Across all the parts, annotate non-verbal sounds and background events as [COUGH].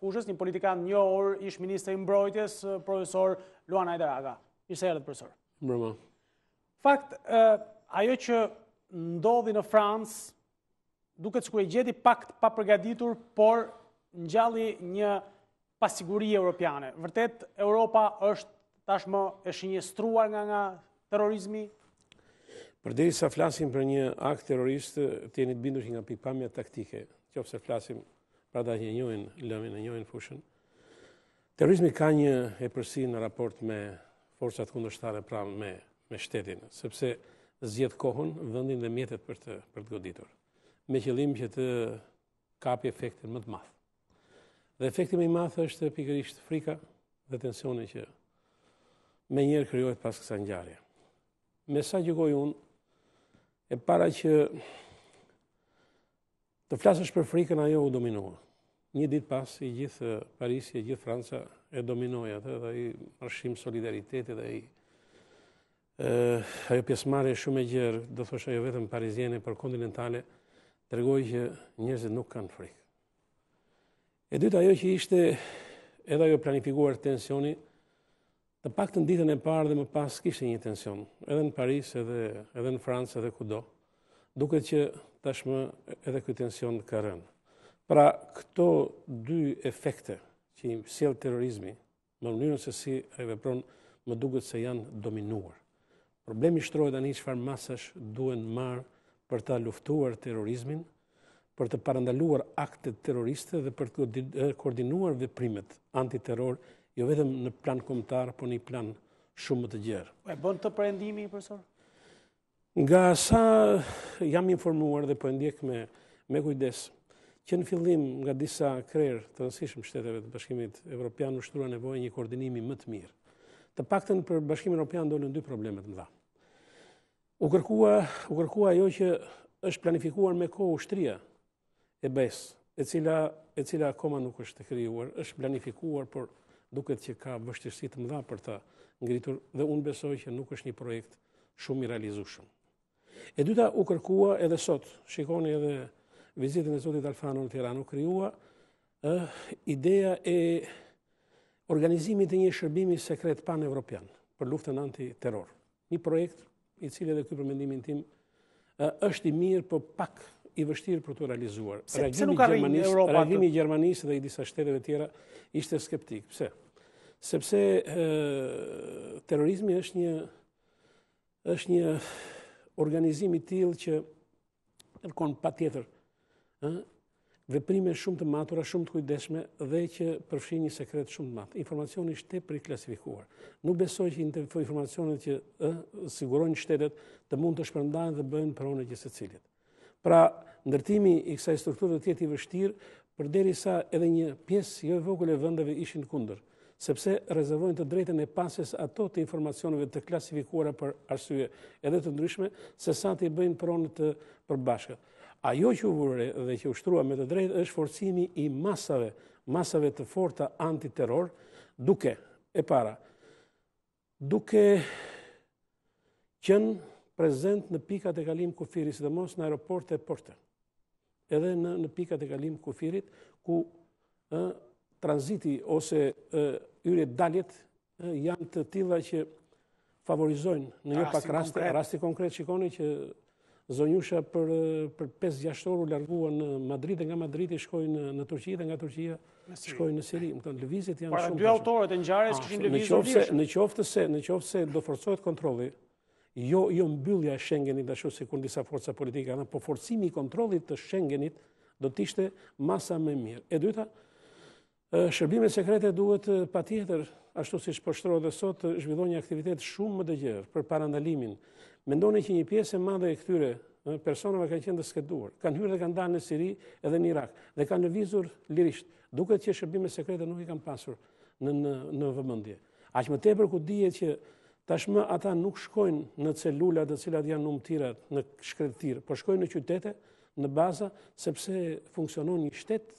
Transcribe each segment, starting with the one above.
kushës, një politikan një orë ishë ministrë i mbrojtjes, profesor Luan Ajderaga. Ishtë e profesor. Mërëma. Fakt, ajo që ndodhi në Fransë, duke të e gjedi pak të papërgaditur, por në gjalli një pasiguri Europiane. Vërtet, Europa është tashmë e shenjestruar nga nga terrorizmi? Për deri sa flasim për një akt terrorist, të jenit të bindur që nga pikpamja taktike, që ofse flasim pra da një njojnë lëmin, njojnë fushën. Terrorizmi ka një e përsi në raport me forësat kundështare, pra me, me shtetin, sepse zjetë kohën, vëndin dhe mjetet për të, për të goditur, me qëllim që të kapi efektin më të madhë. Dhe efektin më i madh është pikërisht frika dhe tensioni që me njerë kryojt pas kësa ngjarje. Me sa që gojë unë, e para që Të flasësh për frikën ajo u dominua. Një ditë pas i gjithë Parisi e gjithë Franca e dominoi atë dhe ai marshim solidariteti dhe ai ë ajo pjesëmarrje shumë e gjerë, do thosh ajo vetëm pariziane por kontinentale regojë që njerëzit nuk kanë frikë. E dytë ajo që ishte edhe ajo planifikuar tensioni Të pak të ditën e parë dhe më pas kishte një tension, edhe në Paris, edhe, edhe në Francë, edhe kudo. Duket që tashmë edhe këtë tension ka rënë. Pra, këto dy efekte që i sjellë terrorizmi, në mënyrën se si e vepron, më duket se janë dominuar. Problemi shtrohet tani çfarë masash duhen marr për ta luftuar terrorizmin, për të parandaluar aktet terroriste dhe për të koordinuar veprimet antiterror, jo vetëm në plan kombëtar, por në plan shumë më të gjerë. Po e bën të perëndimi për Nga sa jam informuar dhe po ndjek me, me kujdes, që në fillim nga disa krerë të nësishmë shteteve të bashkimit Evropian në shtrua nevoj një koordinimi më të mirë. Të pakten për bashkimin Evropian do në dy problemet më dha. U kërkua, u kërkua jo që është planifikuar me kohë ushtria e besë, e cila, e cila akoma nuk është të kryuar, është planifikuar, por duket që ka vështirësit më dha për ta ngritur dhe unë besoj që nuk është një projekt shumë i realizushëm. E dyta u kërkua edhe sot, shikoni edhe vizitën e Zotit Alfano në u kryua ideja e organizimit të një shërbimi sekret pan-evropian për luftën anti-terror. Një projekt i cilë edhe këtë përmendimin tim është i mirë për po pak i vështirë për të realizuar. Se, se nuk Europa? Reagimi të... Gjermanisë dhe i disa shteteve tjera ishte skeptik. Pse? Sepse e, është një është një organizimi tjilë që nërkon pa tjetër dhe prime shumë të matura, shumë të kujdeshme dhe që përfshin një sekret shumë të matë. Informacioni shte për i klasifikuar. Nuk besoj që informacionit që sigurojnë shtetet të mund të shpërndajnë dhe bëjnë për onë e gjithë se cilit. Pra, ndërtimi i kësaj strukturët tjeti vështirë, përderi sa edhe një pjesë jo e vokële vëndeve ishin kunder sepse rezervojnë të drejten e pasjes ato të informacionove të klasifikuara për arsye edhe të ndryshme, se sa të i bëjnë pronë të përbashkët. Ajo që u vërre dhe që u shtrua me të drejt është forcimi i masave, masave të forta antiterror, duke, e para, duke qënë prezent në pikat e kalim kufiris, si dhe mos në aeroport e porter, edhe në pikat e kalim kufirit, ku transiti ose yre daljet janë të tila që favorizojnë në një jo pak rasti konkret. rasti konkret, shikoni që zonjusha për, për 5-6 orë largua në Madrid dhe nga Madrid i shkojnë në, Turqia dhe nga Turqia i në Siri. Më tonë, lëvizit janë Para shumë... Para 2 autore të njare, së këshin lëvizit në qoftë se, në qoftë se do forcojt kontroli, jo, jo mbyllja Schengenit dhe shumë si kur disa forca politika, në, po forcimi i kontrolit të Schengenit do të ishte masa me mirë. E dyta, Shërbime sekrete duhet pa tjetër, ashtu si shpështro po dhe sot, zhvidoj një aktivitet shumë më dëgjerë për parandalimin. Mendojnë që një piesë e madhe e këtyre personave kanë qenë dhe skeduar, kanë hyrë dhe kanë dalë në Siri edhe në Irak, dhe kanë në vizur lirisht, duke që shërbime sekrete nuk i kanë pasur në vëmëndje. Aqë më tepër ku dije që tashmë ata nuk shkojnë në celullat dhe cilat janë në mëtirat në shkretirë, po shkojnë në qytete, në baza, sepse funksionon një shtetë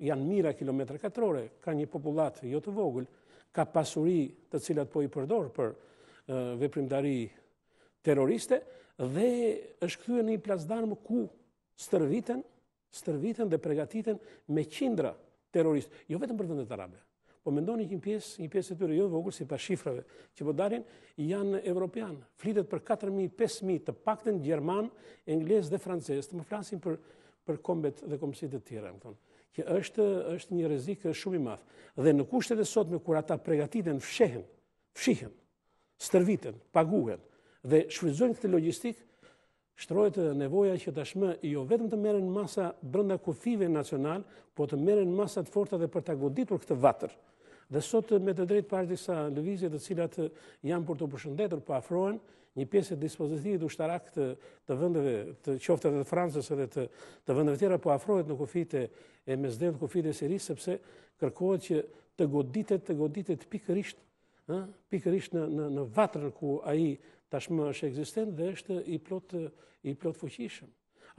janë mira kilometre katrore, ka një populat jo të vogël, ka pasuri të cilat po i përdorë për veprimdari terroriste, dhe është këthyë një plasdarmë ku stërviten, stërviten dhe pregatiten me qindra terroristë, jo vetëm për vëndet arabe, po me ndoni një pjesë, një pjesë të tyre, jo të vogël, si pas shifrave që po darin, janë evropian, flitet për 4.000-5.000 të pakten gjerman, Engles dhe francez, të më flasin për, për kombet dhe komësit të tjera, më që është është një rrezik shumë i madh. Dhe në kushtet e sotme kur ata përgatiten, fshehen, fshihen, stërviten, paguhen dhe shfrytëzojnë këtë logjistik, shtrohet nevoja që tashmë jo vetëm të merren masa brenda kufive nacional, por të merren masa të forta edhe për ta goditur këtë vatër. Dhe sot me të drejtë pa disa lëvizje të cilat janë për të përshëndetur, po afrohen një pjesë të dispozitivit ushtarak të të vendeve të qoftë edhe të Francës edhe të të vendeve tjera po afrohet në kufite e mesdhenë kufite të siris, sepse kërkohet që të goditet të goditet pikërisht ë pikërisht në në në vatrën ku ai tashmë është ekzistent dhe është i plot i plot fuqishëm.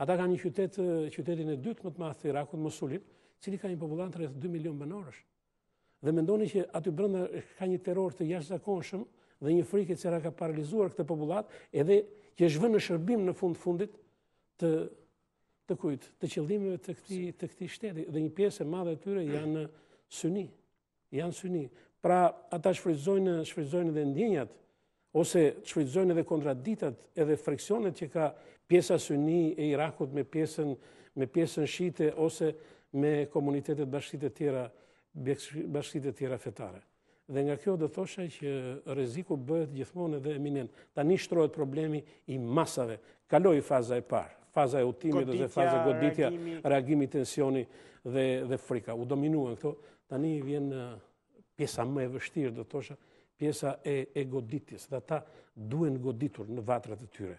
Ata kanë një qytet qytetin e dytë më të madh të Irakut, Mosul, i cili ka një popullatë rreth 2 milionë banorësh. Dhe mendoni që aty brenda ka një terror të jashtëzakonshëm dhe një frike që ka paralizuar këtë popullat, edhe që është vënë në shërbim në fund fundit të të kujt, të qëllimeve të këtij të këtij shteti dhe një pjesë e madhe e tyre janë syni. Janë syni. Pra ata shfrytëzojnë shfrytëzojnë edhe ndjenjat ose shfrytëzojnë edhe kontradiktat edhe friksionet që ka pjesa syni e Irakut me pjesën me pjesën shite ose me komunitetet bashkëtitë të tjera bashkëtitë të tjera fetare. Dhe nga kjo do thosha që rreziku bëhet gjithmonë edhe eminent. Tani shtrohet problemi i masave. Kaloi faza e parë, faza e utimit dhe faza e goditja, reagimi, tensioni dhe dhe frika. U dominuan këto. Tani vjen pjesa më e vështirë, do thosha, pjesa e, e goditjes. Dhe ata duhen goditur në vatrat e tyre.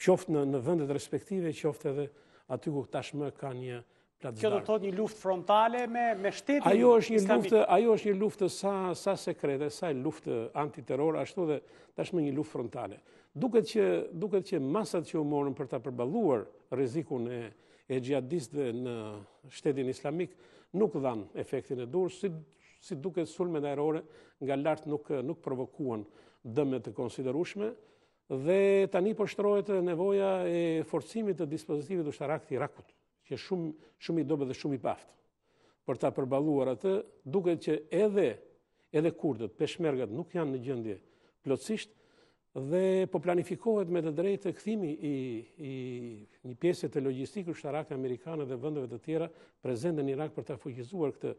Qoftë në në vendet respektive, qoftë edhe aty ku tashmë ka një Kjo do të thot një luft frontale me, me shtetin ajo është një islamit. Luftë, ajo është një luftë sa, sa sekrete, sa e luftë antiterror, ashtu dhe tashme një luft frontale. Duket që, duket që masat që u morën për ta përbaluar rezikun e, e dhe në shtetin islamik, nuk dhanë efektin e durë, si, duket sulme në erore, nga lartë nuk, nuk provokuan dëme të konsiderushme, dhe tani përshëtërojët po nevoja e forcimit të dispozitivit u shtarak rakut që shumë shumë i dobët dhe shumë i paftë. Për ta përballuar atë, duket që edhe edhe kurdët, peshmergat nuk janë në gjendje plotësisht dhe po planifikohet me të drejtë kthimi i i një pjesë të logjistikës shtarake amerikane dhe vendeve të tjera prezente në Irak për ta fuqizuar këtë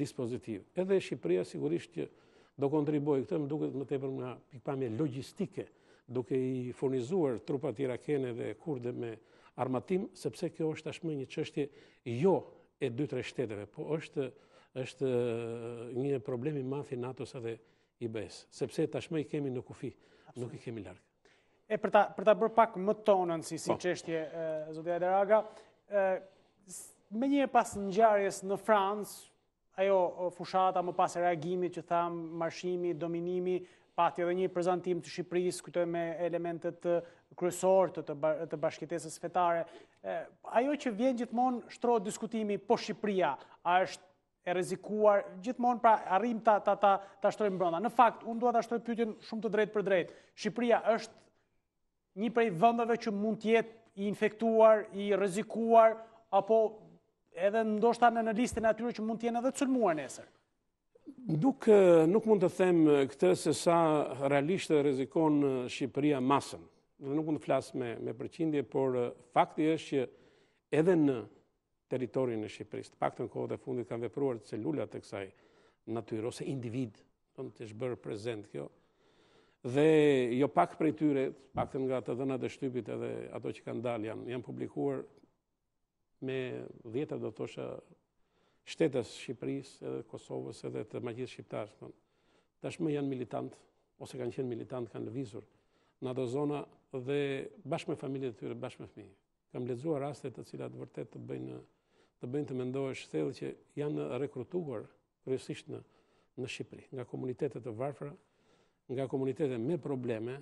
dispozitiv. Edhe Shqipëria sigurisht që do kontriboj këtë, më duket më tepër nga pikpamje logjistike, duke i furnizuar trupat irakene dhe kurde me armatim, sepse kjo është tashmë një qështje jo e dytre shteteve, po është një problemi mafi NATO sa dhe IBS, sepse tashmë i kemi në kufi, nuk i kemi lartë. E për ta bërë pak më tonën si si qështje, po. Zotia Deraga, me një e pas në gjarjes në Fransë, ajo fushata më pas e reagimi që thamë, marshimi, dominimi, pati edhe një prezentim të Shqipërisë, kujtoj me elementet kryesor të të bashkitesës fetare. Ajo që vjen gjithmonë shtrohet diskutimi po Shqipëria a është e rrezikuar gjithmonë pra arrim ta ta ta, ta shtrojmë brenda. Në fakt unë dua ta shtoj pyetjen shumë të drejtë për drejtë. Shqipëria është një prej vendeve që mund të jetë i infektuar, i rrezikuar apo edhe ndoshta në, në listën e atyre që mund të jenë edhe çelmuar nesër. Nuk, nuk mund të them këtë se sa realisht e rezikon Shqipëria masën nuk mund të flasë me, me përqindje, por fakti është që edhe në teritorin e Shqipërisë, të pak të në kohë dhe fundit kanë vepruar celulat të kësaj natyre, ose individ, të në të shbërë prezent kjo, dhe jo pak për tyre, pak të nga të dhëna dhe shtypit edhe ato që kanë dalë, janë, janë publikuar me dhjetët dhe të tosha shtetës Shqipërisë, edhe Kosovës, edhe të magjitë Shqiptarës, të shme janë militantë, ose kanë qenë militantë, kanë lëvizurë, në ato zona dhe bashkë me familje të tyre, bashkë me fëmijë. Kam lexuar raste të cilat vërtet të bëjnë të bëjnë të mendohesh thellë që janë rekrutuar kryesisht në në Shqipëri, nga komunitete të varfra, nga komunitete me probleme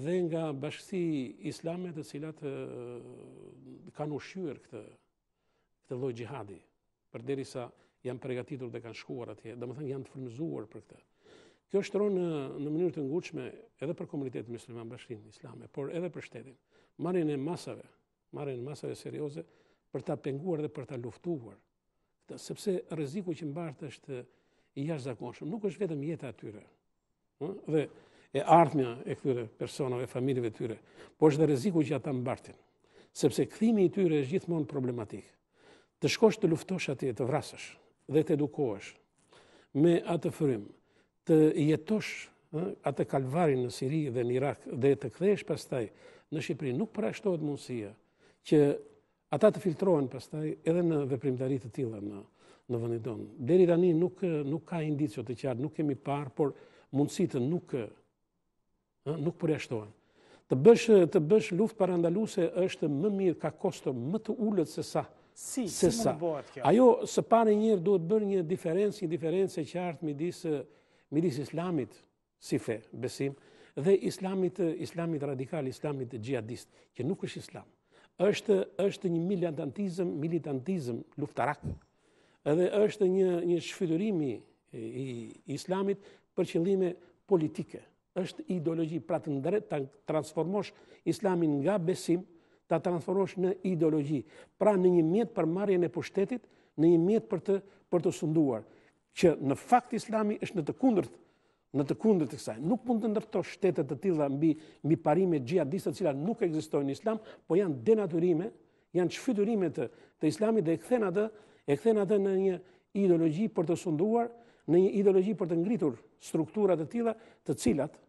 dhe nga bashkësi islame të cilat kanë ushqyer këtë këtë lloj xhihadi, përderisa janë përgatitur dhe kanë shkuar atje, domethënë janë të frymëzuar për këtë. Kjo shtron në, në mënyrë të ngushtme edhe për komunitetin musliman bashkërinë, islame, por edhe për shtetin. Marrin e masave, marrin masave serioze për ta penguar dhe për ta luftuar. Këtë sepse rreziku që mbart është i jashtëzakonshëm, nuk është vetëm jeta e tyre. Ëh, dhe e ardhmja e këtyre personave, familjeve tyre, po është rreziku që ata mbartin. Sepse kthimi i tyre është gjithmonë problematik. Të shkosh të luftosh atje, të vrasësh dhe të edukohesh me atë frymë, të jetosh atë kalvarin në Siri dhe në Irak dhe të kthesh pastaj në Shqipëri, nuk parashtohet mundësia që ata të filtrohen pastaj edhe në veprimtari të tilla në në vendin tonë. Deri tani nuk nuk ka indicio të qartë, nuk kemi parë, por mundësitë nuk ë nuk përjashtohen. Të bësh të bësh luftë para andaluse është më mirë ka kosto më të ulët se sa si si sa. Bëhet kjo? Ajo së pari një herë duhet bërë një diferencë, një diferencë e qartë midis Milis islamit si fe, besim, dhe islamit, islamit radikal, islamit gjihadist, që nuk është islam. është, është një militantizm, militantizm luftarak, edhe është një, një shfyturimi i, islamit për qëllime politike. është ideologi, pra të ndërët, të transformosh islamin nga besim, ta transformosh në ideologi, pra në një mjet për marjen e pushtetit, në një mjet për të, për të sunduar që në fakt islami është në të kundërt në të kundërt të kësaj. Nuk mund të ndërtosh shtete të tilla mbi mbi parime xhihadiste të cilat nuk ekzistojnë në islam, po janë denaturime, janë çfytyrime të të islamit dhe e kthen atë, e kthen atë në një ideologji për të sunduar, në një ideologji për të ngritur struktura të tilla, të cilat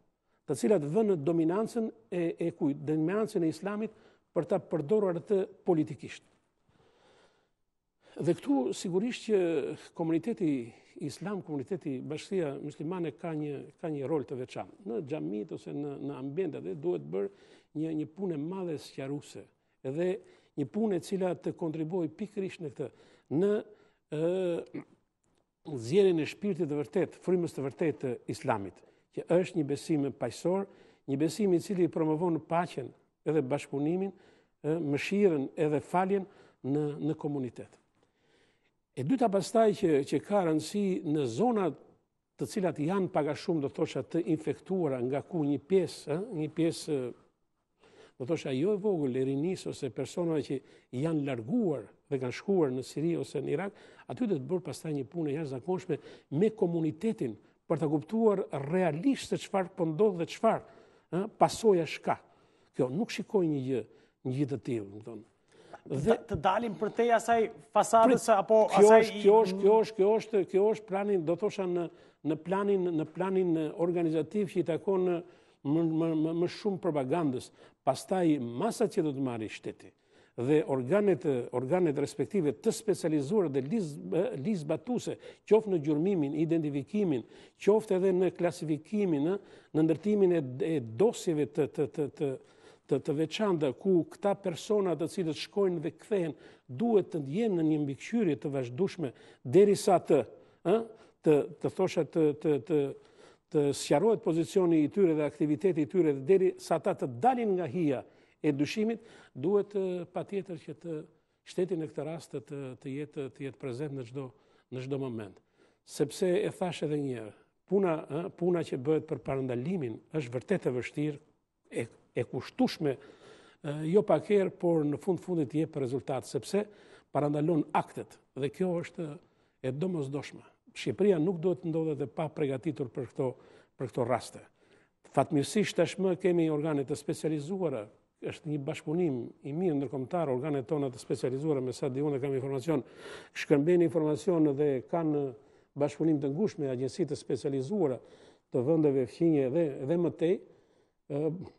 të cilat vënë dominancën e e kujt, dominancën e islamit për ta përdorur atë politikisht. Dhe këtu sigurisht që komuniteti islam, komuniteti bashkësia muslimane ka një, ka një rol të veçanë. Në gjamit ose në, në dhe duhet bërë një, një punë madhe qaruse edhe një punë e cila të kontriboj pikrish në këtë, në e, zjerin e shpirtit dhe vërtet, frimës të vërtet të islamit, që është një besim e pajësor, një besim i cili promovon pachen edhe bashkëpunimin, mëshiren edhe faljen në, në komunitetë. E dyta pastaj që, që ka rëndësi në zonat të cilat janë paga shumë, do të thosha, të infektuara nga ku një pjesë, ëh, një pjesë, do të thosha, jo e vogël, e rinis, ose persona që janë larguar dhe kanë shkuar në Siri ose në Irak, aty do të bërë pastaj një punë e jashtë zakonshme me komunitetin për të kuptuar realisht se qëfar po ndodh dhe qëfar ëh, pasoja shka. Kjo, nuk shikoj një gjë, një gjithë të tjilë, më tonë dhe të dalim për te asaj fasadës apo asaj... Kjo është, kjo është, kjo është, kjo është, kjo është planin, do thosha në, në planin, në planin organizativ që i takon më, shumë propagandës, pastaj masa që do të marri shteti dhe organet, organet respektive të specializuar dhe lizbatuse, batuse, qoftë në gjurmimin, identifikimin, qoftë edhe në klasifikimin, në, ndërtimin e, dosjeve të, të, të të, të veçanda ku këta persona të cilët shkojnë dhe kthehen duhet të jenë në një mbikëqyrje të vazhdueshme derisa sa të të thosha të sjarohet sqarohet pozicioni i tyre dhe aktiviteti i tyre dhe deri sa ata të dalin nga hija e dyshimit, duhet patjetër që të shteti në këtë rast të jetë prezent në çdo çdo moment. Sepse e thash edhe një herë, puna puna që bëhet për parandalimin është vërtet e vështirë e e kushtushme, jo pak erë, por në fund fundit je për rezultat, sepse parandalon aktet, dhe kjo është e domës doshme. Shqipëria nuk do të ndodhe dhe pa pregatitur për këto, për këto raste. Fatmirësisht të shmë kemi organet të specializuara, është një bashkëpunim i mirë ndërkombëtar, organet tona të specializuara, me sa di unë kam informacion, shkëmbejnë informacion dhe kanë bashkëpunim të ngushtë me të specializuara të vendeve fqinje dhe dhe më tej,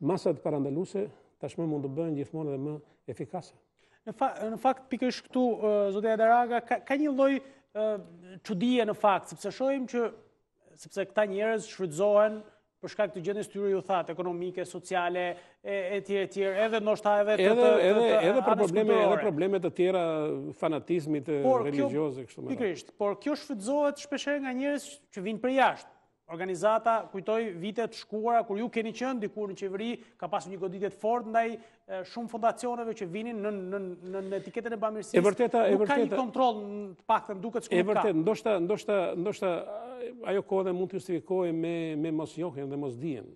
masat parandaluse tashmë mund të bëhen gjithmonë edhe më efikase. Në, fakt, pikërish këtu, uh, Zotja Daraga, ka, një loj qudije në fakt, sepse shojmë që, sepse këta njërez shrydzohen për shkak të gjendjes tyre ju thatë ekonomike, sociale e tjere e tjerë, edhe ndoshta edhe të edhe edhe edhe për probleme, edhe probleme të tjera fanatizmit religjioz e kështu me radhë. Pikrisht, por kjo shfrytëzohet shpeshherë nga njerëz që vinë për jashtë, organizata kujtoj vitet shkuara kur ju keni qënë, dikur në qeveri, ka pasur një goditje të fortë ndaj shumë fondacioneve që vinin në në në e bamirësisë. E vërteta, e vërteta. Ka një kontroll të paktën duket shumë ka. E vërtet, ndoshta ndoshta ndoshta ajo kohë dhe mund të justifikohej me me mosnjohjen dhe mos dijen.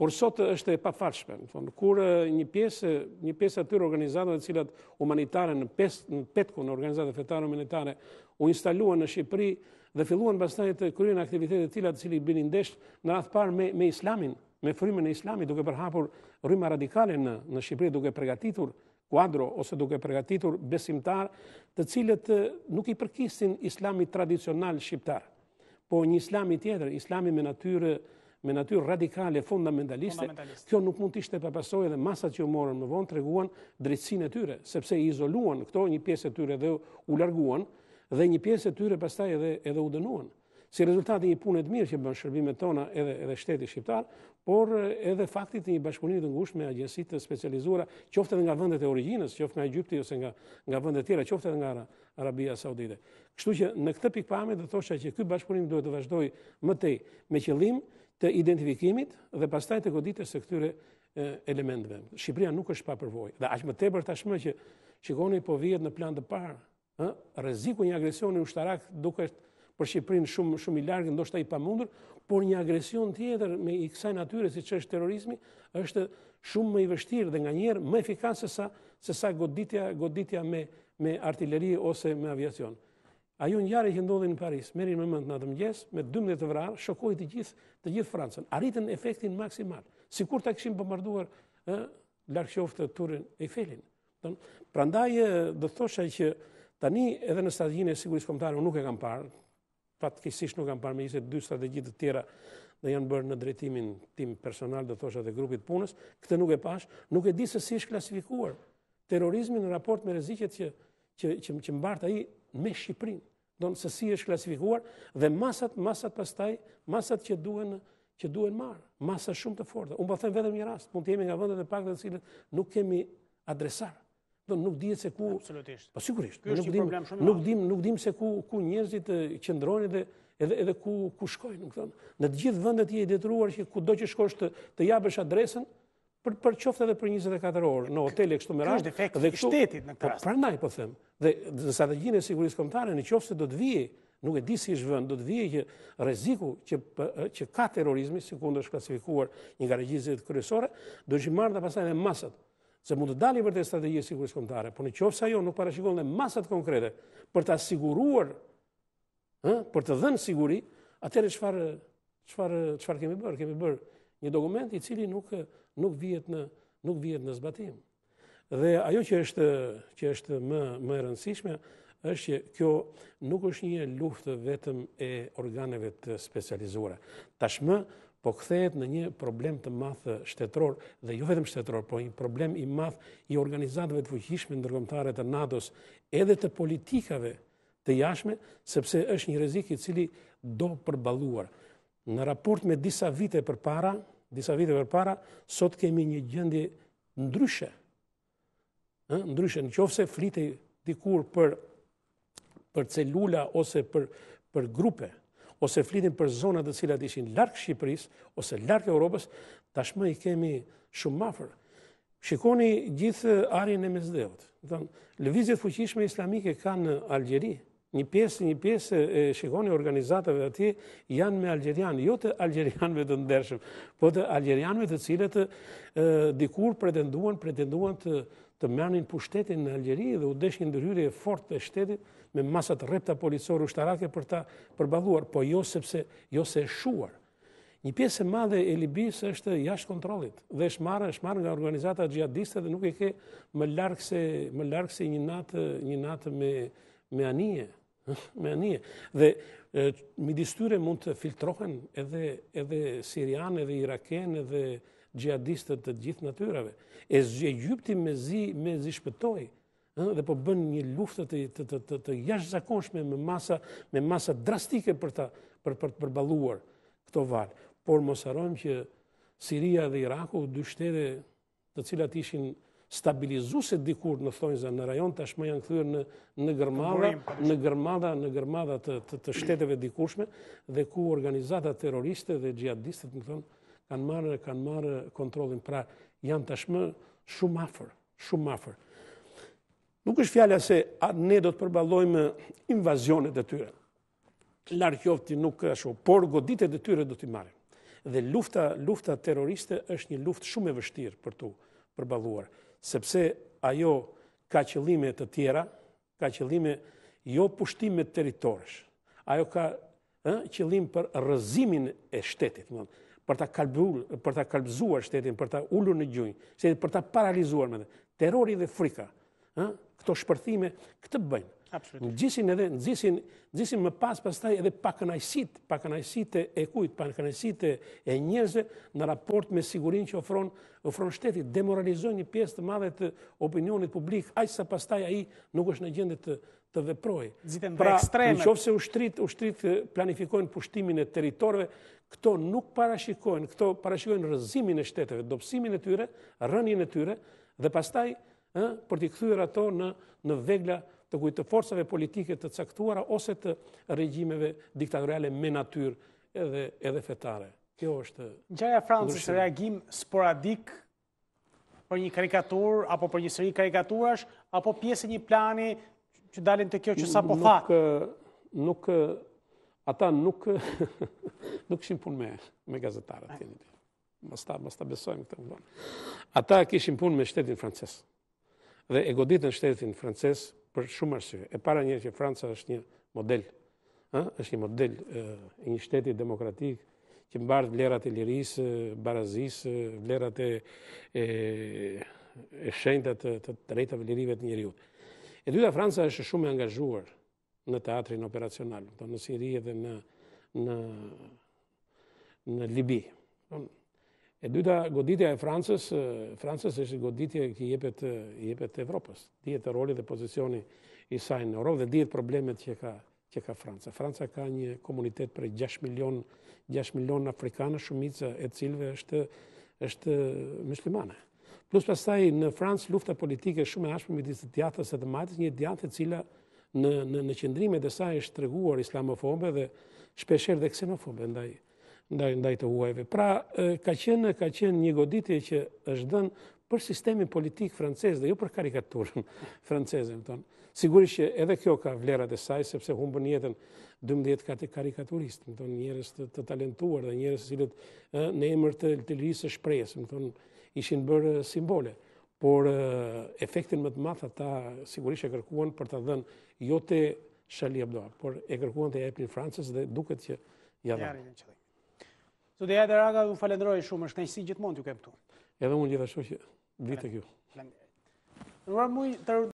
Por sot është e pafalshme, do të thonë kur një pjesë, një pjesë aty organizatave të cilat humanitare në petku në organizatë organizatave fetare humanitare u instaluan në Shqipëri, dhe filluan pastaj të kryen aktivitete të tilla të cilat binin ndesh në radhë parë me me islamin, me frymën e islamit duke përhapur rrymë radikale në në Shqipëri duke përgatitur kuadro ose duke përgatitur besimtar të cilët nuk i përkisin islamit tradicional shqiptar, po një islam i tjetër, islami me natyrë me natyrë radikale fundamentaliste, Fundamentalist. kjo nuk mund të ishte papasoj dhe masat që u morën më vonë treguan drejtsinë e tyre, sepse i izoluan këto një pjesë e tyre dhe u larguan, dhe një pjesë e tyre pastaj edhe edhe u dënuan. Si rezultati i punës të mirë që bën shërbimet tona edhe edhe shteti shqiptar, por eh, edhe fakti të një bashkëpunimi të ngushtë me agjensi specializuara, qoftë edhe nga vendet e origjinës, qoftë nga Egjipti ose nga nga vende të tjera, qoftë edhe nga Arabia Saudite. Kështu që në këtë pikpamje do thosha që ky bashkëpunim duhet të vazhdoj më tej me qëllim të identifikimit dhe pastaj të goditjes së këtyre eh, elementeve. Shqipëria nuk është pa përvojë. Dhe aq më tepër tashmë që shikoni po vihet në plan të parë reziku një agresion një ushtarak duke është për Shqiprin shumë, shumë i largë, ndoshta i pamundur, por një agresion tjetër me i kësaj natyre si që është terorizmi, është shumë më i vështirë dhe nga njerë më efikas se sa, se sa goditja, goditja me, me artilleri ose me aviacion. Ajo një jarë që ndodhi në Paris, merrin më mend natë mëngjes me 12 të vrarë, shokoi të gjithë të gjithë Francën. Arritën efektin maksimal, sikur ta të bombarduar ë larg qoftë turin Eiffelin. Don prandaj do thosha që Tani edhe në strategjinë e sigurisë kombëtare unë nuk e kam parë, praktikisht nuk kam parë me ishte dy strategji të tjera dhe janë bërë në drejtimin tim personal, do thosha te grupi i punës, këtë nuk e pash, nuk e di se si është klasifikuar terrorizmi në raport me rreziqet që që që, që mbart ai me Shqipërinë. Donë se si është klasifikuar dhe masat masat pastaj, masat që duhen që duhen marr, masa shumë të forta. Unë po them vetëm një rast, mund të jemi nga vendet e pakta të cilat nuk kemi adresar nuk dihet se ku. Absolutisht. Po sigurisht. Nuk dim, nuk dim, nuk dim se ku ku njerëzit që dhe edhe edhe ku ku shkojnë, nuk Në të gjithë vendet janë detyruar që kudo që shkosh të të japësh adresën për për qoftë edhe për 24 orë në hotel e kështu me radhë dhe këtu shtetit në këtë po, rast. Prandaj po them. Dhe në strategjinë e sigurisë kombëtare në qoftë se do të vije, nuk e di si është vend, do të vije që rreziku që që ka terrorizmi është klasifikuar një regjizit kryesore, do të marrë dha pasaj masat se mund të dalin vërtet strategji e sigurisë kombëtare, por në qofë sa jo nuk parashikon dhe masat konkrete për të asiguruar, për të dhenë siguri, e qëfar kemi bërë? Kemi bërë një dokument i cili nuk, nuk, vjet në, nuk vjet në zbatim. Dhe ajo që është, që është më, më rëndësishme, është që kjo nuk është një luftë vetëm e organeve të specializuara. Tashmë, po kthehet në një problem të madh shtetëror dhe jo vetëm shtetëror, por një problem i madh i organizatave të fuqishme ndërkombëtare të NATO-s, edhe të politikave të jashtme, sepse është një rrezik i cili do përballuar. Në raport me disa vite përpara, disa vite përpara, sot kemi një gjendje ndryshe. Ë, ndryshe, qofse flitej dikur për për celula ose për për grupe, ose flitin për zonat të cilat ishin larkë Shqipëris, ose larkë Europës, tashmë i kemi shumë mafër. Shikoni gjithë arjen e mesdevët. Lëvizjet fuqishme islamike kanë në Algjeri. Një pjesë, një pjesë, shikoni organizatave ati, janë me Algjerian, jo të Algjerianve të ndershëm, po të Algjerianve të cilët dikur pretenduan, pretenduan të, të mërnin pushtetin në Algjeri dhe u një ndërhyrje e fort të shtetit me masat repta policorë ushtarake për ta përbaluar, po jo sepse jo se shuar. Një pjesë e madhe e Libis është jashtë kontrolit dhe është marrë, nga organizata gjihadiste dhe nuk e ke më larkë se, më se një natë, një natë me, me anije. [LAUGHS] me anije. Dhe midis midistyre mund të filtrohen edhe, edhe Sirian, edhe Iraken, edhe gjihadistët të gjithë natyrave. E Egypti me zi, me zi shpëtoj, dhe po bën një luftë të, të, të, të, të jash zakonshme me masa, me masa drastike për, ta, për, për të përbaluar këto valë. Por mos arrojmë që Siria dhe Iraku, dy shtete të cilat ishin stabilizuese dikur në thonjza në rajon tashmë janë kthyer në në Gërmada, në Gërmada, në Gërmada të, të, të shteteve dikurshme dhe ku organizata terroriste dhe xhihadistët më thonë kanë marë, kanë marrë kontrolin, pra janë tashmë shumë afer, shumë afer. Nuk është fjalla se atë ne do të përbalojme invazionet e tyre. Larkjofti nuk është shumë, por goditet e tyre do t'i marrë. Dhe lufta, lufta terroriste është një luft shumë e vështirë për tu përbaluar, sepse ajo ka qëllime të tjera, ka qëllime jo pushtimet teritorish, ajo ka qëllim për rëzimin e shtetit, mëndë, për ta kalbur, për ta kalbzuar shtetin, për ta ulur në gjunjë, shtetin për ta paralizuar me dhe. Terori dhe frika, ëh, këto shpërthime, këtë bëjnë. Në Gjisin edhe, gjisin, gjisin më pas pastaj edhe pa pakënajsit e kujt, pakënajsit e njerëzve në raport me sigurin që ofron, ofron shtetit, demoralizojnë një pjesë të madhe të opinionit publik, ajë sa pastaj aji nuk është në gjendë të, të veproj. pra, Në qofë se ushtrit, ushtrit planifikojnë pushtimin e teritorve, këto nuk parashikojnë, këto parashikojnë rëzimin e shteteve, dopsimin e tyre, rënjën e tyre, dhe pastaj, ë, për t'i këthyre ato në, në vegla të kujtë të forcave politike të caktuara ose të regjimeve diktatoriale me natyrë edhe, edhe fetare. Kjo është... Gjaja Francis, reagim sporadik për një karikatur, apo për një sëri karikaturash, apo pjesë një plani që dalin të kjo që sa po tha? Nuk, nuk, ata nuk, [LAUGHS] nuk shim pun me, me gazetarët. Mësta, mësta besojmë këtë mëllon. Ata kishim pun me shtetin francesë dhe e goditën shtetin francesë, për shumë arsye. E para një që Franca është një model, është një model e, një shteti demokratik që mbar vlerat e lirisë, barazisë, vlerat e e, të të drejtave lirive të njerëzit. E dyta Franca është shumë e angazhuar në teatrin operacional, do në Sirije dhe në në në Libi. E dyta goditja e Francës, Francës është goditja që jepet jepet Evropës. Dihet roli dhe pozicioni i saj në Evropë dhe dihet problemet që ka që ka Franca. Franca ka një komunitet për 6 milion 6 milion afrikanë, shumica e cilëve është është myslimane. Plus pastaj në Francë lufta politike shumë e ashpër midis të djathtës së të majtës, një djathtë e cila në në në qendrimet e saj është treguar islamofobe dhe shpeshherë dhe ksenofobe ndaj ndaj, ndaj të huajve. Pra, ka qenë, ka qenë një goditje që është dënë për sistemi politik francez dhe jo për karikaturën [LAUGHS] francezën Sigurisht që edhe kjo ka vlerat e saj, sepse humë për njetën 12 kate karikaturistë, më njërës të, të talentuar dhe njërës cilët në emër të lëtëllisë shprejës. më ishin bërë simbole. Por efektin më të matha ta sigurisht e kërkuan për të dhenë jo të Shali por e kërkuan të e Epin francesë dhe duket që jadha. Jari, Të dhe edhe raga, u shumë, është kënjësi gjithmonë të kemë tu. Edhe unë gjithashtu që vitë kjo. Në rrë mujë të